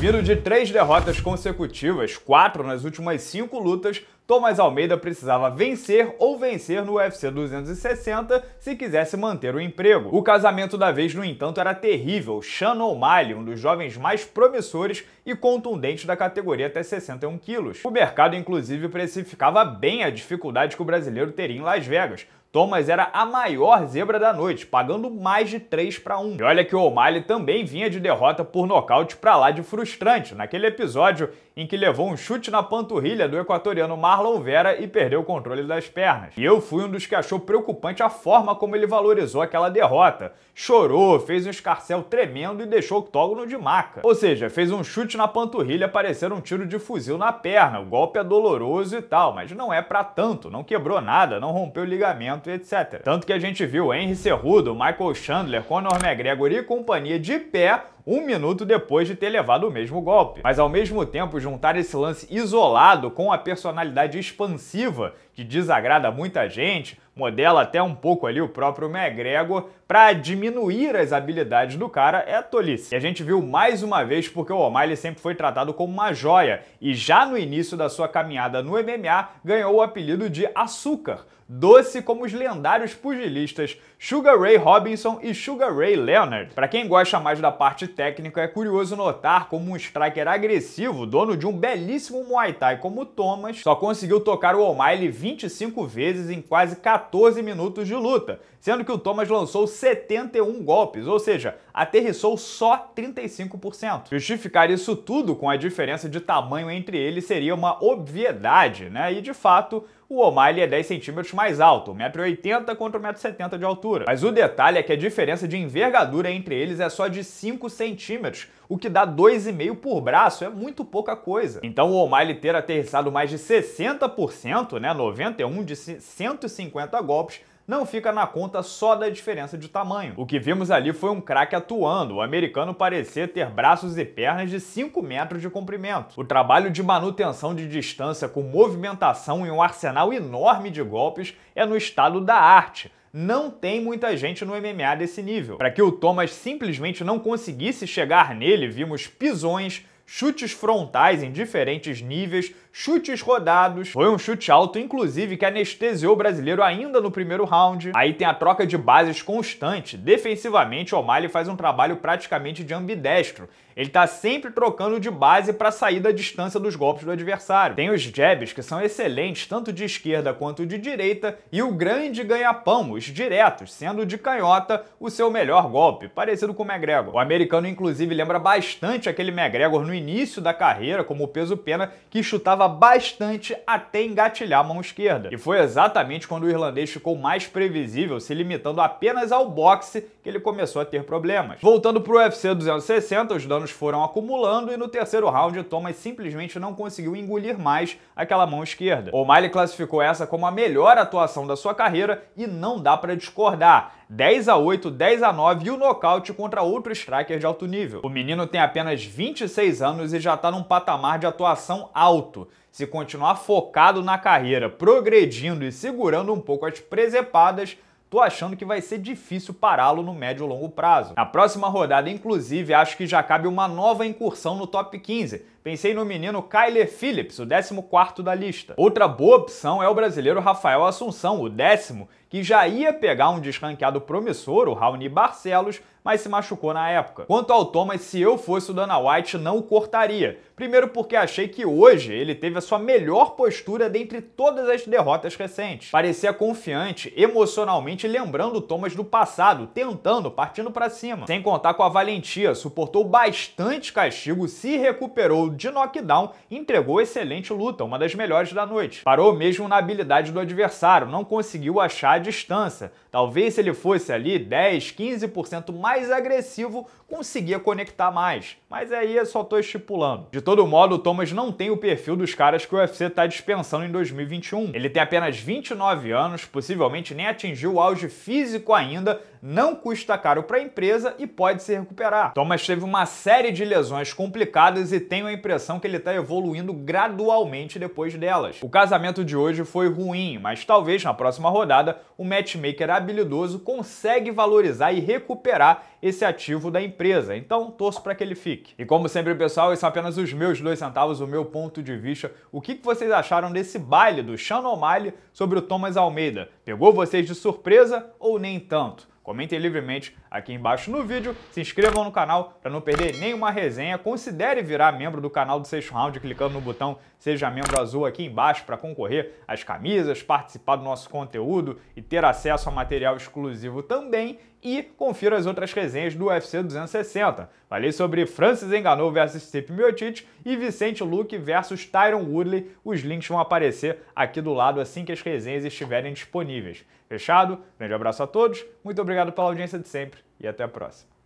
Vindo de três derrotas consecutivas, quatro nas últimas cinco lutas, Thomas Almeida precisava vencer ou vencer no UFC 260 se quisesse manter o emprego. O casamento da vez, no entanto, era terrível. Sean O'Malley, um dos jovens mais promissores e contundentes da categoria até 61 quilos. O mercado, inclusive, precificava bem a dificuldade que o brasileiro teria em Las Vegas, Thomas era a maior zebra da noite, pagando mais de 3 para 1. E olha que o O'Malley também vinha de derrota por nocaute para lá de frustrante, naquele episódio em que levou um chute na panturrilha do equatoriano Marlon Vera e perdeu o controle das pernas. E eu fui um dos que achou preocupante a forma como ele valorizou aquela derrota. Chorou, fez um escarcel tremendo e deixou o octógono de maca. Ou seja, fez um chute na panturrilha parecer um tiro de fuzil na perna. O golpe é doloroso e tal, mas não é para tanto, não quebrou nada, não rompeu o ligamento talento, etc. Tanto que a gente viu Henry Cerrudo, Michael Chandler, Conor McGregor e companhia de pé um minuto depois de ter levado o mesmo golpe. Mas ao mesmo tempo, juntar esse lance isolado com a personalidade expansiva que desagrada muita gente, modela até um pouco ali o próprio McGregor, para diminuir as habilidades do cara é tolice. E a gente viu mais uma vez porque o O'Malley sempre foi tratado como uma joia e já no início da sua caminhada no MMA ganhou o apelido de Açúcar, doce como os lendários pugilistas Sugar Ray Robinson e Sugar Ray Leonard. Para quem gosta mais da parte técnico, é curioso notar como um striker agressivo, dono de um belíssimo Muay Thai como Thomas, só conseguiu tocar o O'Malley 25 vezes em quase 14 minutos de luta, sendo que o Thomas lançou 71 golpes, ou seja, aterrissou só 35%. Justificar isso tudo com a diferença de tamanho entre eles seria uma obviedade, né? E de fato, o O'Malley é 10 centímetros mais alto, 1,80m contra 1,70m de altura. Mas o detalhe é que a diferença de envergadura entre eles é só de 5 centímetros, o que dá 2,5 por braço, é muito pouca coisa. Então o O'Malley ter aterrissado mais de 60%, né, 91 de 150 golpes, não fica na conta só da diferença de tamanho. O que vimos ali foi um craque atuando, o americano parecia ter braços e pernas de 5 metros de comprimento. O trabalho de manutenção de distância com movimentação e um arsenal enorme de golpes é no estado da arte, não tem muita gente no MMA desse nível. Para que o Thomas simplesmente não conseguisse chegar nele, vimos pisões, chutes frontais em diferentes níveis, chutes rodados. Foi um chute alto, inclusive, que anestesiou o brasileiro ainda no primeiro round. Aí tem a troca de bases constante. Defensivamente, o O'Malley faz um trabalho praticamente de ambidestro. Ele tá sempre trocando de base para sair da distância dos golpes do adversário. Tem os jabs, que são excelentes tanto de esquerda quanto de direita, e o grande ganha-pão, os diretos, sendo de canhota o seu melhor golpe, parecido com o McGregor. O americano, inclusive, lembra bastante aquele McGregor no início da carreira como o peso-pena, que chutava bastante até engatilhar a mão esquerda. E foi exatamente quando o irlandês ficou mais previsível, se limitando apenas ao boxe, que ele começou a ter problemas. Voltando para o UFC 260, os danos foram acumulando e no terceiro round Thomas simplesmente não conseguiu engolir mais aquela mão esquerda. O O'Malley classificou essa como a melhor atuação da sua carreira e não dá para discordar. 10 a 8, 10 a 9 e o nocaute contra outro striker de alto nível. O menino tem apenas 26 anos e já está num patamar de atuação alto. Se continuar focado na carreira, progredindo e segurando um pouco as presepadas, tô achando que vai ser difícil pará-lo no médio e longo prazo. Na próxima rodada, inclusive, acho que já cabe uma nova incursão no top 15. Pensei no menino Kyler Phillips, o 14 da lista. Outra boa opção é o brasileiro Rafael Assunção, o décimo, que já ia pegar um desranqueado promissor, o Raoni Barcelos, mas se machucou na época. Quanto ao Thomas, se eu fosse o Dana White, não o cortaria. Primeiro porque achei que hoje ele teve a sua melhor postura dentre todas as derrotas recentes. Parecia confiante, emocionalmente lembrando o Thomas do passado, tentando, partindo para cima. Sem contar com a valentia, suportou bastante castigo, se recuperou de knockdown, entregou excelente luta, uma das melhores da noite. Parou mesmo na habilidade do adversário, não conseguiu achar distância. Talvez se ele fosse ali 10, 15% mais agressivo, conseguia conectar mais. Mas aí eu só tô estipulando. De todo modo, o Thomas não tem o perfil dos caras que o UFC tá dispensando em 2021. Ele tem apenas 29 anos, possivelmente nem atingiu o auge físico ainda, não custa caro para a empresa e pode se recuperar. Thomas teve uma série de lesões complicadas e tenho a impressão que ele está evoluindo gradualmente depois delas. O casamento de hoje foi ruim, mas talvez na próxima rodada o matchmaker habilidoso consegue valorizar e recuperar esse ativo da empresa empresa, então torço para que ele fique. E como sempre, pessoal, esses são apenas os meus dois centavos, o meu ponto de vista. O que vocês acharam desse baile do Shannon O'Malley sobre o Thomas Almeida? Pegou vocês de surpresa ou nem tanto? Comentem livremente aqui embaixo no vídeo, se inscrevam no canal para não perder nenhuma resenha, considere virar membro do canal do Sexto Round clicando no botão Seja Membro Azul aqui embaixo para concorrer às camisas, participar do nosso conteúdo e ter acesso a material exclusivo também e confira as outras resenhas do UFC 260. Falei sobre Francis Enganou vs Stipe Miocic e Vicente Luque versus Tyron Woodley. Os links vão aparecer aqui do lado assim que as resenhas estiverem disponíveis. Fechado? Grande abraço a todos, muito obrigado pela audiência de sempre e até a próxima.